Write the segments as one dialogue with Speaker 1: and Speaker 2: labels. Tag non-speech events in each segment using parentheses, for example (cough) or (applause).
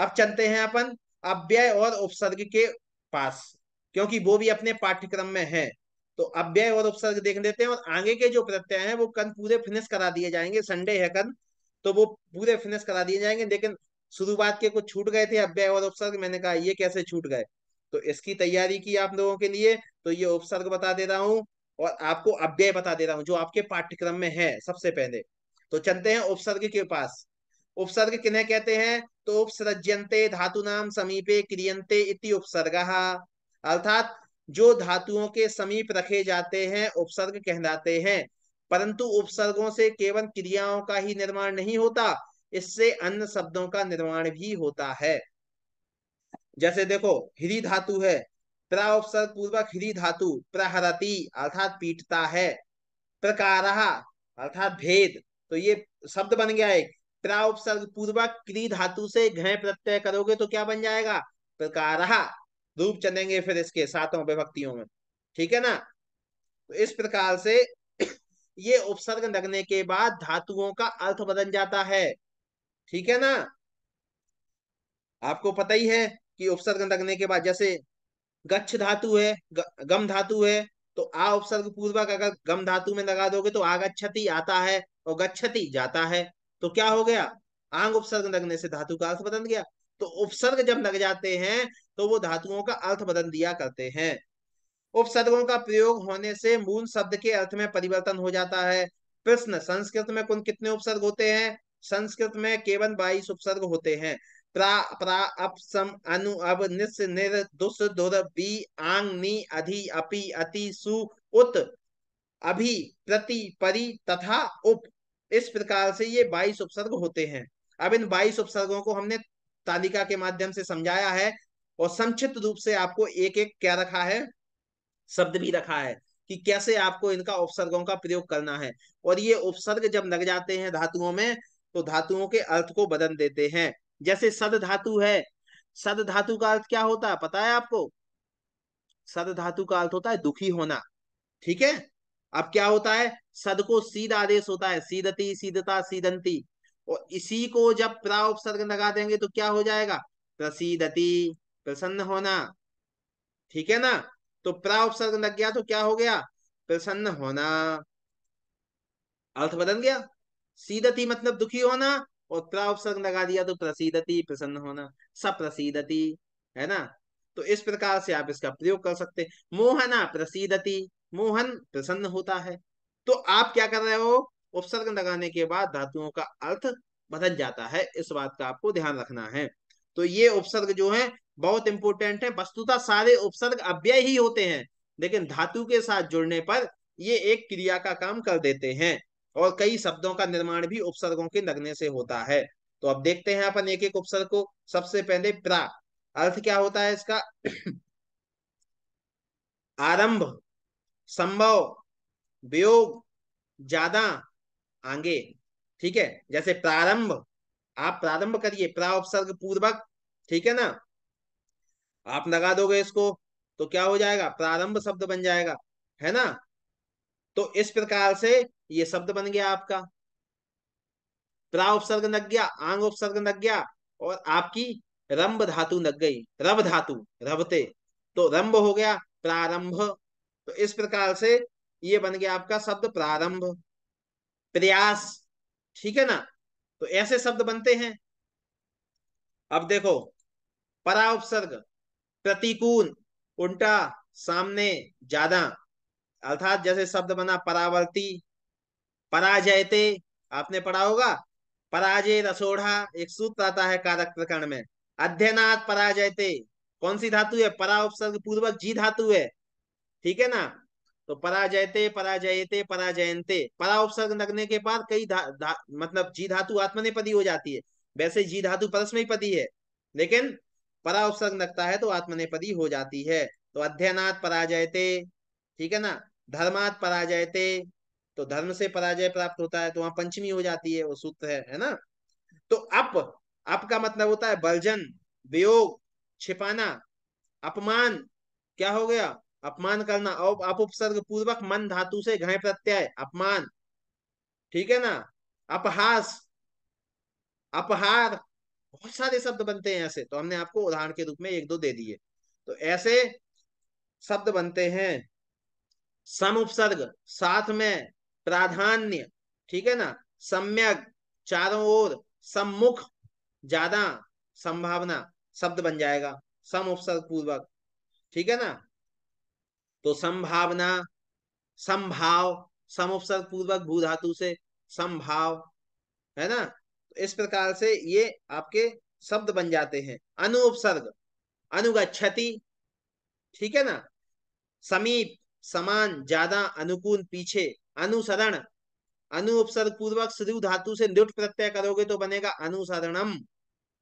Speaker 1: अब चलते हैं अपन अव्यय और उपसर्ग के पास क्योंकि वो भी अपने पाठ्यक्रम में है तो अव्यय और उपसर्ग देख लेते हैं और आगे के जो प्रत्यय हैं वो कल पूरे फिनिश करा दिए जाएंगे संडे है कल तो वो पूरे फिनिश करा दिए जाएंगे लेकिन शुरुआत के कुछ छूट गए थे अव्यय और उपसर्ग मैंने कहा ये कैसे छूट गए तो इसकी तैयारी की आप लोगों के लिए तो ये उपसर्ग बता दे रहा हूँ और आपको अव्यय बता दे रहा हूँ जो आपके पाठ्यक्रम में है सबसे पहले तो चलते हैं उपसर्ग के पास उपसर्ग किन्हें कहते हैं तो उपसृज्यंते धातु नाम समीपे क्रियंते इति उपसर्ग अर्थात जो धातुओं के समीप रखे जाते हैं उपसर्ग कहलाते हैं परंतु उपसर्गों से केवल क्रियाओं का ही निर्माण नहीं होता इससे अन्य शब्दों का निर्माण भी होता है जैसे देखो हिरी धातु है प्रा उपसर्ग पूर्वक हिरी धातु प्रहरती अर्थात पीटता है प्रकार अर्थात भेद तो ये शब्द बन गया एक त्रा उपसर्ग पूर्वक क्री धातु से घय प्रत्यय करोगे तो क्या बन जाएगा प्रकार रूप चलेंगे फिर इसके सातों विभक्तियों में ठीक है ना तो इस प्रकार से (clears throat) ये उपसर्ग लगने के बाद धातुओं का अर्थ बदल जाता है ठीक है ना आपको पता ही है कि उपसर्ग लगने के बाद जैसे गच्छ धातु है गम धातु है तो आ उपसर्ग पूर्वक अगर गम धातु में लगा दोगे तो आगच्छति आता है और गच्छति जाता है तो क्या हो गया आंग उपसर्ग लगने से धातु का अर्थ बदल गया तो उपसर्ग जब लग जाते हैं तो वो धातुओं का अर्थ बदल दिया करते हैं उपसर्गों का प्रयोग होने से मूल शब्द के अर्थ में परिवर्तन हो जाता है प्रश्न संस्कृत में कुल कितने उपसर्ग होते हैं संस्कृत में केवल बाईस उपसर्ग होते हैं प्रा प्रा अप सम अनु अब निस निर दुस दुर बी आंग नी अधि अपि अति सु उत अभि प्रति परि तथा उप इस प्रकार से ये बाईस उपसर्ग होते हैं अब इन बाईस उपसर्गों को हमने तालिका के माध्यम से समझाया है और संक्षिप्त रूप से आपको एक एक क्या रखा है शब्द भी रखा है कि कैसे आपको इनका उपसर्गों का प्रयोग करना है और ये उपसर्ग जब लग जाते हैं धातुओं में तो धातुओं के अर्थ को बदल देते हैं जैसे सद धातु है सद धातु का अर्थ क्या होता है पता है आपको सद धातु का अर्थ होता है दुखी होना ठीक है अब क्या होता है सद को सीध आदेश होता है सीधती सीधता सीधंती और इसी को जब प्रा उपसर्ग लगा देंगे तो क्या हो जाएगा प्रसिदती प्रसन्न होना ठीक है ना तो प्रा उपसर्ग लग गया तो क्या हो गया प्रसन्न होना अर्थ बदल गया सीधती मतलब दुखी होना और प्रा उपसर्ग लगा दिया तो प्रसिदती प्रसन्न होना सब प्रसिदती है ना तो इस प्रकार से आप इसका प्रयोग कर सकते मोहना प्रसीदती मोहन प्रसन्न होता है तो आप क्या कर रहे हो उपसर्ग लगाने के बाद धातुओं का अर्थ बदल जाता है इस बात का आपको ध्यान रखना है तो ये उपसर्ग जो है बहुत इंपॉर्टेंट है वस्तुता सारे उपसर्ग अव्यय ही होते हैं लेकिन धातु के साथ जुड़ने पर ये एक क्रिया का काम कर देते हैं और कई शब्दों का निर्माण भी उपसर्गों के लगने से होता है तो अब देखते हैं अपन एक एक उपसर्ग को सबसे पहले प्रा अर्थ क्या होता है इसका (clears throat) आरंभ संभव वियोग ज्यादा आगे ठीक है जैसे प्रारंभ आप प्रारंभ करिए प्रा उपसर्ग पूर्वक ठीक है ना आप लगा दोगे इसको तो क्या हो जाएगा प्रारंभ शब्द बन जाएगा है ना तो इस प्रकार से ये शब्द बन गया आपका प्रा उपसर्ग लग गया आंग उपसर्ग लग गया और आपकी रंभ धातु लग गई रब धातु रबते तो रंभ हो गया प्रारंभ तो इस प्रकार से ये बन गया आपका शब्द प्रारंभ प्रयास ठीक है ना तो ऐसे शब्द बनते हैं अब देखो परा उपसर्ग प्रतिकूल उल्टा सामने ज्यादा अर्थात जैसे शब्द बना परावर्ती पराजयते आपने पढ़ा होगा पराजय रसोढ़ा एक सूत्र आता है कारक प्रकरण में अध्ययनात् पराजयते कौन सी धातु है परा उपसर्ग पूर्वक जी धातु है ठीक है ना तो पराजयते पराजयते पराजयंते परा उपसर्ग लगने के बाद कई धा, धा, मतलब जी धातु आत्मनेपदी हो जाती है वैसे जी धातु परस्मयपदी है लेकिन परा उपसर्ग लगता है तो आत्मनेपदी हो जाती है तो अध्ययनात् पराजयते ठीक है ना धर्मात् पराजयते तो धर्म से पराजय प्राप्त होता है तो वहां पंचमी हो जाती है वो सूत्र है है ना तो अप अप का मतलब होता है बलजन वियोग छिपाना अपमान क्या हो गया अपमान करना और आप उपसर्ग पूर्वक मन धातु से घय प्रत्यय अपमान ठीक है ना अपहास अपहार बहुत सारे शब्द बनते हैं ऐसे तो हमने आपको उदाहरण के रूप में एक दो दे दिए तो ऐसे शब्द बनते हैं सम उपसर्ग साथ में प्राधान्य ठीक है ना सम्यक चारों ओर सम्मुख ज्यादा संभावना शब्द बन जाएगा सम उपसर्ग पूर्वक ठीक है ना तो संभावना संभाव समुपसर्ग पूर्वक भू धातु से संभाव है ना तो इस प्रकार से ये आपके शब्द बन जाते हैं अनु उपसर्ग अनुगछति ठीक है ना समीप समान ज्यादा अनुकूल पीछे अनुसरण अनु उपसर्ग पूर्वक श्रु धातु से न्युट प्रत्यय करोगे तो बनेगा अनुसरणम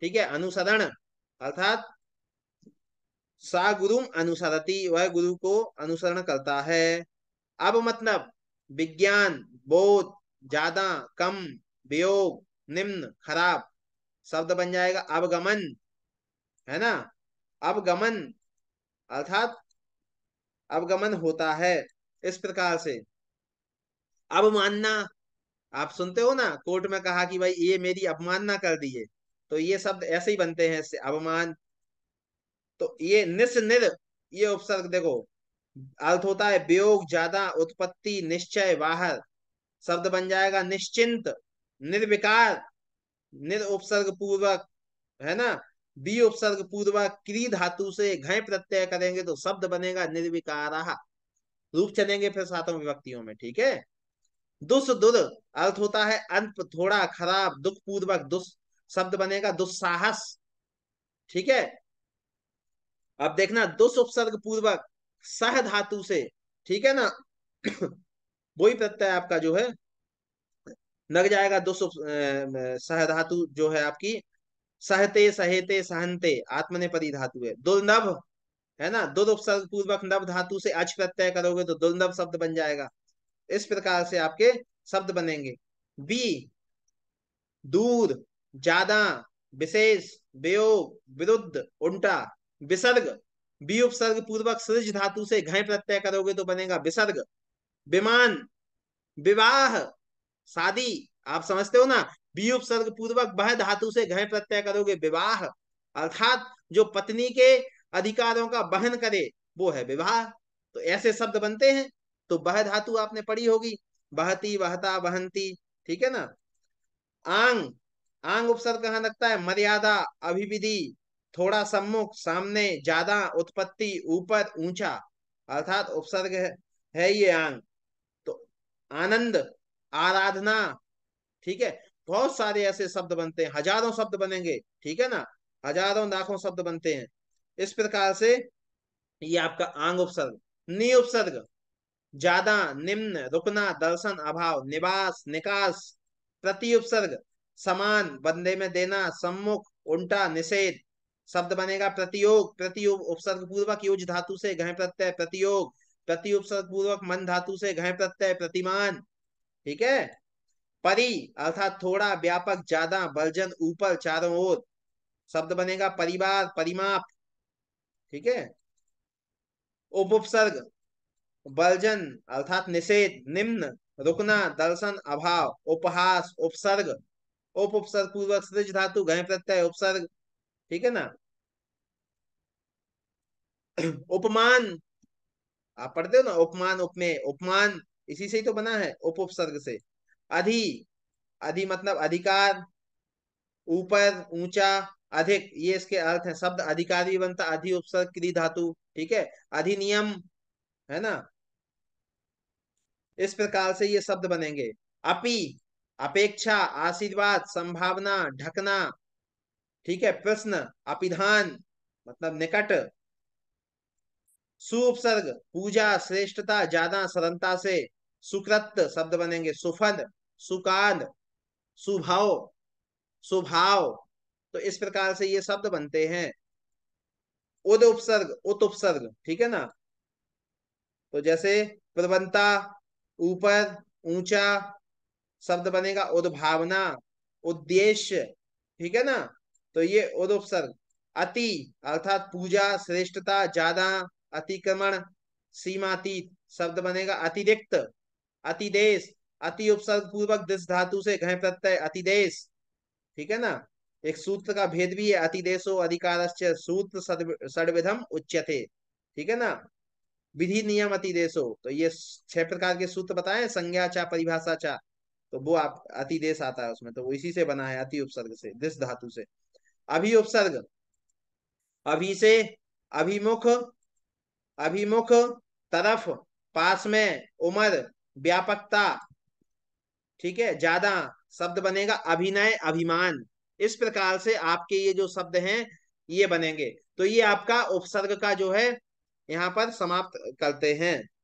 Speaker 1: ठीक है अनुसरण अर्थात सा गुरु अनुसरती वह गुरु को अनुसरण करता है अब मतलब विज्ञान बोध ज्यादा कम वियोग निम्न खराब शब्द बन जाएगा अवगमन है ना अवगमन अर्थात अवगमन होता है इस प्रकार से अवमानना आप सुनते हो ना कोर्ट में कहा कि भाई ये मेरी अवमानना कर दी है तो ये शब्द ऐसे ही बनते हैं इससे अवमान तो ये निस्निध ये उपसर्ग देखो अर्थ होता है वियोग ज्यादा उत्पत्ति निश्चय बाहर शब्द बन जाएगा निश्चिंत निर्विकार निर उपसर्ग पूर्वक है ना बी उपसर्ग पूर्वक क्री धातु से घय प्रत्यय करेंगे तो शब्द बनेगा निर्विकार रूप चलेंगे फिर सातों विभक्तियों में ठीक है दुस दुर अर्थ होता है अंत थोड़ा खराब दुख पूर्वक दुस शब्द बनेगा दुस्साहस ठीक है अब देखना दुष उपसर्ग पूर्वक सह धातु से ठीक है ना (coughs) वही प्रत्यय आपका जो है लग जाएगा दुष सह धातु जो है आपकी सहते सहेते सहनते आत्मनेपदी धातु है दुर्नभ है ना उपसर्ग पूर्वक नव धातु से अच प्रत्यय करोगे तो दुर्नभ शब्द बन जाएगा इस प्रकार से आपके शब्द बनेंगे बी दूर ज्यादा विशेष वियोग विरुद्ध उल्टा विसर्ग बी उपसर्ग पूर्वक सृज धातु से घय प्रत्यय करोगे तो बनेगा विसर्ग विमान विवाह शादी आप समझते हो ना बी उपसर्ग पूर्वक वह धातु से घय प्रत्यय करोगे विवाह अर्थात जो पत्नी के अधिकारों का बहन करे वो है विवाह तो ऐसे शब्द बनते हैं तो वह धातु आपने पढ़ी होगी बहती बहता बहंती ठीक है ना आंग आंग उपसर्ग कहाँ लगता है मर्यादा अभिविधि थोड़ा सम्मुख सामने ज्यादा उत्पत्ति ऊपर ऊंचा अर्थात उपसर्ग है ये आंग तो आनंद आराधना ठीक है बहुत सारे ऐसे शब्द बनते हैं हजारों शब्द बनेंगे ठीक है ना हजारों लाखों शब्द बनते हैं इस प्रकार से ये आपका आंग उपसर्ग नि उपसर्ग ज्यादा निम्न रुकना दर्शन अभाव निवास निकास प्रति उपसर्ग समान बंदे में देना सम्मुख उल्टा निषेध शब्द बनेगा प्रतियोग प्रतियोग उपसर्ग पूर्वक युज धातु से घय प्रत्यय प्रतियोग प्रति उपसर्ग पूर्वक मन धातु से घय प्रत्यय प्रतिमान ठीक है परि अर्थात थोड़ा व्यापक ज्यादा बलजन ऊपर चारों ओर शब्द बनेगा परिवार परिमाप ठीक है उप उपसर्ग बलजन अर्थात निषेध निम्न रुकना दर्शन अभाव उपहास उपसर्ग उप उपसर्ग पूर्वक सृज धातु घय प्रत्यय उपसर्ग ठीक है ना उपमान आप पढ़ते हो ना उपमान उपमेय उपमान इसी से ही तो बना है उप उपसर्ग से अधि अधि मतलब अधिकार ऊपर ऊंचा अधिक ये इसके अर्थ है शब्द अधिकार भी बनता अधि उपसर्ग क्री धातु ठीक है अधिनियम है ना इस प्रकार से ये शब्द बनेंगे अपी अपेक्षा आशीर्वाद संभावना ढकना ठीक है प्रश्न अपिधान मतलब निकट सुउपसर्ग पूजा श्रेष्ठता ज्यादा सरलता से सुकृत शब्द बनेंगे सुफल सुकाल सुभाव सुभाव तो इस प्रकार से ये शब्द बनते हैं उद उपसर्ग उत उपसर्ग ठीक है ना तो जैसे प्रबंधता ऊपर ऊंचा शब्द बनेगा उद्भावना उद्देश्य ठीक है ना तो ये उदोपसर्ग अति अर्थात पूजा श्रेष्ठता ज्यादा अतिक्रमण सीमातीत शब्द बनेगा अतिरिक्त अतिदेश अति उपसर्ग पूर्वक दिस धातु से घय प्रत्यय अतिदेश ठीक है ना एक सूत्र का भेद भी है अतिदेशो अधिकार सूत्र षडविधम उच्यते ठीक है ना विधि नियम अतिदेशो तो ये छह प्रकार के सूत्र बताए संज्ञा चा परिभाषा चा तो वो आप अतिदेश आता है उसमें तो वो इसी से बना है अति उपसर्ग से दिस धातु से उपसर्ग अभी से अभिमुख अभिमुख तरफ पास में उम्र व्यापकता ठीक है ज्यादा शब्द बनेगा अभिनय अभिमान इस प्रकार से आपके ये जो शब्द हैं ये बनेंगे तो ये आपका उपसर्ग का जो है यहाँ पर समाप्त करते हैं